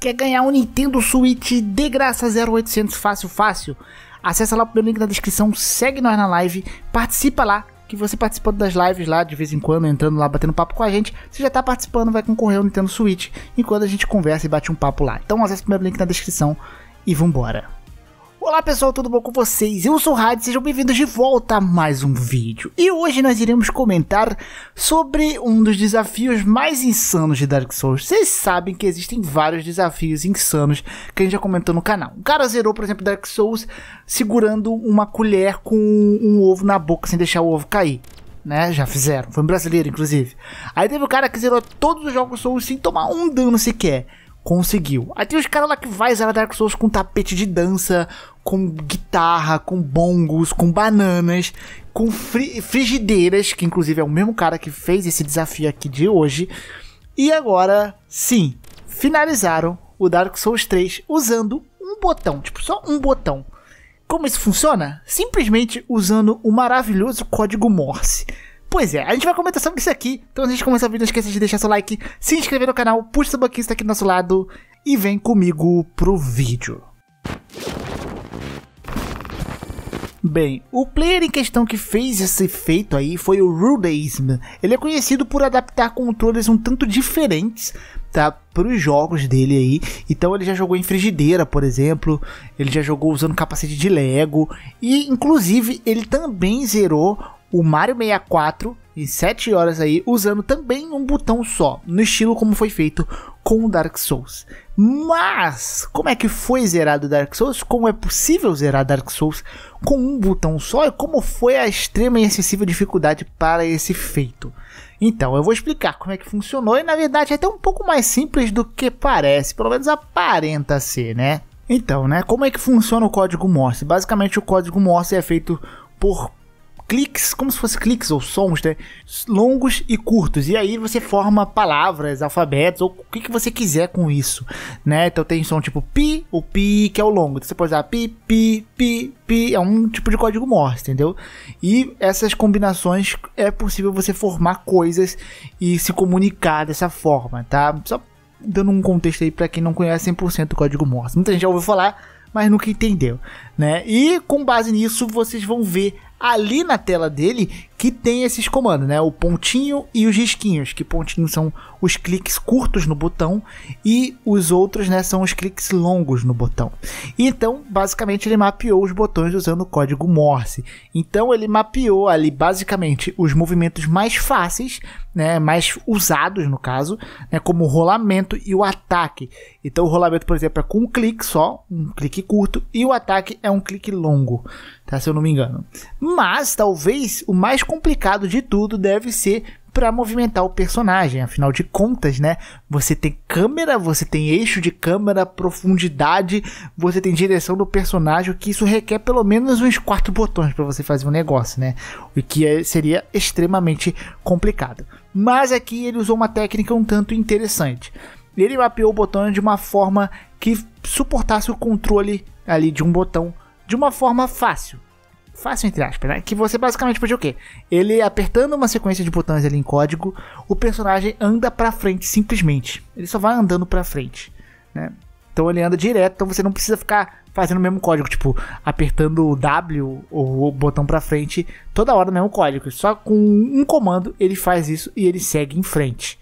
Quer ganhar um Nintendo Switch de graça 0800 fácil fácil? Acesse lá o primeiro link na descrição, segue nós na live, participa lá, que você participando das lives lá de vez em quando, entrando lá, batendo papo com a gente, você já tá participando, vai concorrer ao Nintendo Switch, enquanto a gente conversa e bate um papo lá. Então acesse o primeiro link na descrição e vambora. Olá pessoal, tudo bom com vocês? Eu sou o Rádio, sejam bem-vindos de volta a mais um vídeo. E hoje nós iremos comentar sobre um dos desafios mais insanos de Dark Souls. Vocês sabem que existem vários desafios insanos que a gente já comentou no canal. O cara zerou, por exemplo, Dark Souls segurando uma colher com um ovo na boca sem deixar o ovo cair. Né? Já fizeram, foi um brasileiro inclusive. Aí teve o cara que zerou todos os jogos Souls sem tomar um dano sequer conseguiu. Aí tem os caras lá que vai zerar Dark Souls com tapete de dança, com guitarra, com bongos, com bananas, com fri frigideiras, que inclusive é o mesmo cara que fez esse desafio aqui de hoje. E agora, sim, finalizaram o Dark Souls 3 usando um botão, tipo, só um botão. Como isso funciona? Simplesmente usando o maravilhoso código Morse. Pois é, a gente vai comentar sobre isso aqui. Então, antes de começar o vídeo, não esqueça de deixar seu like, se inscrever no canal, puxa o banquista aqui do nosso lado e vem comigo pro vídeo. Bem, o player em questão que fez esse efeito aí foi o Rudeism. Ele é conhecido por adaptar controles um tanto diferentes tá, para os jogos dele aí. Então ele já jogou em frigideira, por exemplo, ele já jogou usando capacete de Lego e inclusive ele também zerou o Mario 64 em 7 horas aí, usando também um botão só, no estilo como foi feito com o Dark Souls. Mas, como é que foi zerado o Dark Souls? Como é possível zerar Dark Souls com um botão só? E como foi a extrema e excessiva dificuldade para esse feito? Então, eu vou explicar como é que funcionou e na verdade é até um pouco mais simples do que parece, pelo menos aparenta ser, né? Então, né, como é que funciona o código Morse? Basicamente o código Morse é feito por cliques, como se fosse cliques ou sons, né? Longos e curtos. E aí você forma palavras, alfabetos, ou o que, que você quiser com isso, né? Então tem som tipo pi, o pi que é o longo. Então você pode usar pi, pi, pi, pi. É um tipo de código Morse, entendeu? E essas combinações é possível você formar coisas e se comunicar dessa forma, tá? Só dando um contexto aí para quem não conhece 100% o código Morse. Muita gente já ouviu falar, mas nunca entendeu, né? E com base nisso vocês vão ver ali na tela dele que tem esses comandos, né? O pontinho e os risquinhos, que pontinhos são os cliques curtos no botão e os outros, né, são os cliques longos no botão. Então, basicamente ele mapeou os botões usando o código Morse. Então ele mapeou ali basicamente os movimentos mais fáceis, né, mais usados no caso, né, como o rolamento e o ataque. Então o rolamento, por exemplo, é com um clique só, um clique curto, e o ataque é um clique longo, tá? Se eu não me engano. Mas talvez o mais complicado de tudo deve ser para movimentar o personagem. Afinal de contas, né? Você tem câmera, você tem eixo de câmera, profundidade, você tem direção do personagem, que isso requer pelo menos uns quatro botões para você fazer um negócio, né? O que é, seria extremamente complicado. Mas aqui ele usou uma técnica um tanto interessante. Ele mapeou o botão de uma forma que suportasse o controle ali de um botão de uma forma fácil fácil entre aspas, né? Que você basicamente podia o quê? Ele apertando uma sequência de botões ali em código, o personagem anda para frente simplesmente. Ele só vai andando para frente, né? Então ele anda direto, então você não precisa ficar fazendo o mesmo código, tipo, apertando o W ou o botão para frente toda hora o mesmo código. Só com um comando ele faz isso e ele segue em frente.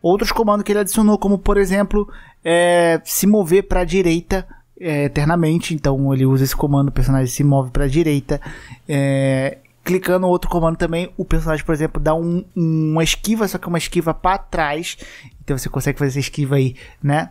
Outros comandos que ele adicionou, como por exemplo, é, se mover para a direita é, eternamente, então ele usa esse comando, o personagem se move para a direita. É, clicando outro comando também, o personagem, por exemplo, dá um, uma esquiva, só que é uma esquiva para trás. Então você consegue fazer essa esquiva aí, né?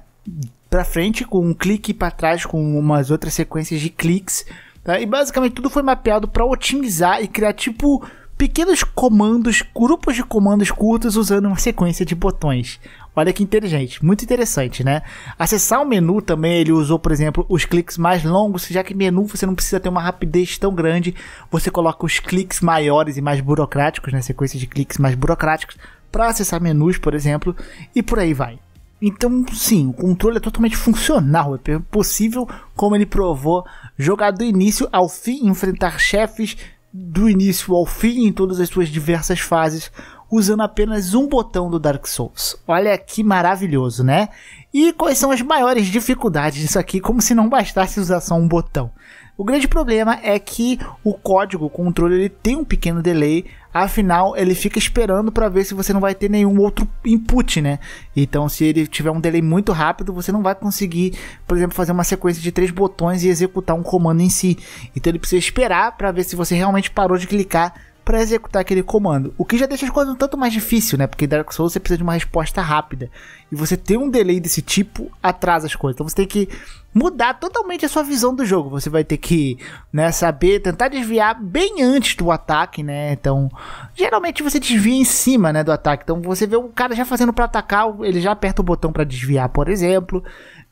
Para frente com um clique para trás com umas outras sequências de cliques. Tá? E basicamente tudo foi mapeado para otimizar e criar tipo pequenos comandos, grupos de comandos curtos usando uma sequência de botões. Olha que inteligente, muito interessante, né? Acessar o um menu também, ele usou, por exemplo, os cliques mais longos, já que menu você não precisa ter uma rapidez tão grande, você coloca os cliques maiores e mais burocráticos, né? Sequência de cliques mais burocráticos, para acessar menus, por exemplo, e por aí vai. Então, sim, o controle é totalmente funcional, é possível, como ele provou, jogar do início ao fim, enfrentar chefes do início ao fim em todas as suas diversas fases, usando apenas um botão do Dark Souls. Olha que maravilhoso, né? E quais são as maiores dificuldades disso aqui, como se não bastasse usar só um botão? O grande problema é que o código, o controle, ele tem um pequeno delay, afinal ele fica esperando para ver se você não vai ter nenhum outro input, né? Então, se ele tiver um delay muito rápido, você não vai conseguir, por exemplo, fazer uma sequência de três botões e executar um comando em si. Então, ele precisa esperar para ver se você realmente parou de clicar para executar aquele comando. O que já deixa as coisas um tanto mais difícil, né? Porque Dark Souls você precisa de uma resposta rápida. E você ter um delay desse tipo atrasa as coisas. Então você tem que mudar totalmente a sua visão do jogo. Você vai ter que, né, saber tentar desviar bem antes do ataque, né? Então, geralmente você desvia em cima, né, do ataque. Então você vê o cara já fazendo para atacar, ele já aperta o botão para desviar, por exemplo,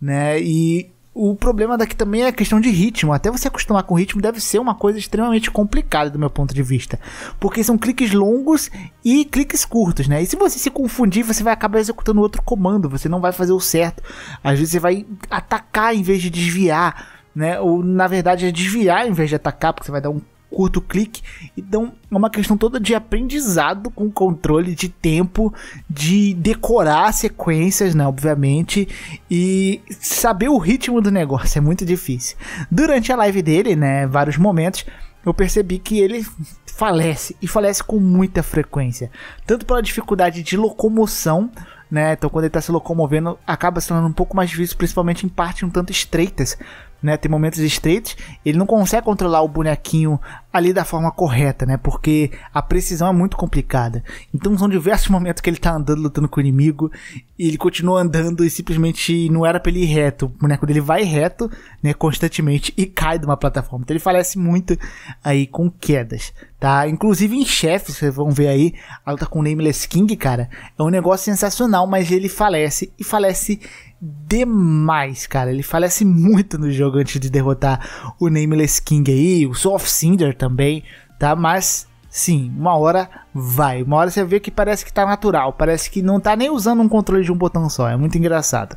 né? E o problema daqui também é a questão de ritmo. Até você acostumar com o ritmo deve ser uma coisa extremamente complicada do meu ponto de vista. Porque são cliques longos e cliques curtos, né? E se você se confundir, você vai acabar executando outro comando, você não vai fazer o certo. Às vezes você vai atacar em vez de desviar, né? Ou na verdade é desviar em vez de atacar, porque você vai dar um curto clique. Então é uma questão toda de aprendizado com controle de tempo, de decorar sequências, né? Obviamente, e saber o ritmo do negócio é muito difícil. Durante a live dele, né? Vários momentos eu percebi que ele falece e falece com muita frequência, tanto pela dificuldade de locomoção, né? Então, quando ele está se locomovendo, acaba se tornando um pouco mais difícil, principalmente em partes um tanto estreitas, né? Tem momentos estreitos, ele não consegue controlar o bonequinho ali da forma correta, né? Porque a precisão é muito complicada. Então são diversos momentos que ele tá andando lutando com o inimigo e ele continua andando e simplesmente não era para ele ir reto. O boneco dele vai reto, né, constantemente e cai de uma plataforma. Então ele falece muito aí com quedas, tá? Inclusive em chefes, vocês vão ver aí, a luta com o Nameless King, cara, é um negócio sensacional, mas ele falece e falece demais, cara. Ele falece muito no jogo antes de derrotar o Nameless King aí, o Soul of Cinder também, tá? Mas sim, uma hora vai. Uma hora você vê que parece que tá natural, parece que não tá nem usando um controle de um botão só, é muito engraçado.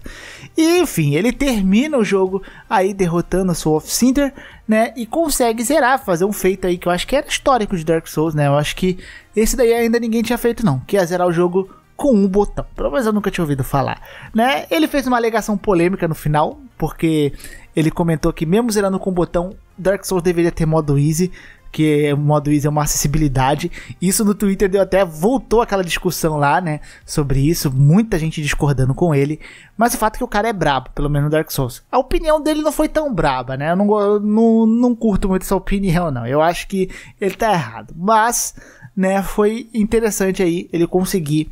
E enfim, ele termina o jogo aí derrotando o Soul of Cinder, né? E consegue zerar, fazer um feito aí que eu acho que era histórico de Dark Souls, né? Eu acho que esse daí ainda ninguém tinha feito não, que é zerar o jogo com um botão. Pelo menos eu nunca tinha ouvido falar, né? Ele fez uma alegação polêmica no final, porque ele comentou que mesmo zerando com um botão, Dark Souls deveria ter modo easy, que é, o modo easy é uma acessibilidade. Isso no Twitter deu até voltou aquela discussão lá, né, sobre isso, muita gente discordando com ele, mas o fato é que o cara é brabo, pelo menos no Dark Souls. A opinião dele não foi tão braba, né? Eu não, não, não curto muito essa opinião não. Eu acho que ele tá errado, mas né, foi interessante aí ele conseguir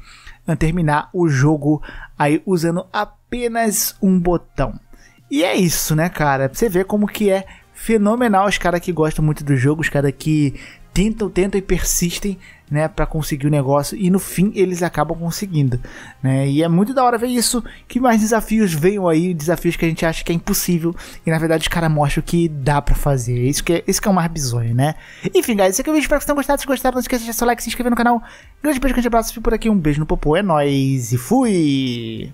terminar o jogo aí usando apenas um botão. E é isso, né, cara? você ver como que é fenomenal os caras que gostam muito do jogo, os caras que tentam, tentam e persistem, né, para conseguir o negócio e no fim eles acabam conseguindo, né? E é muito da hora ver isso, que mais desafios venham aí, desafios que a gente acha que é impossível e na verdade os caras mostram que dá para fazer. É isso que é, isso que é um mar bizonho, né? Enfim, guys, isso aqui é o vídeo, espero que vocês tenham gostado. Se gostaram, não esqueça de deixar seu like, se inscrever no canal. Grande beijo, grande abraço, fico por aqui, um beijo no popô, é nóis e fui!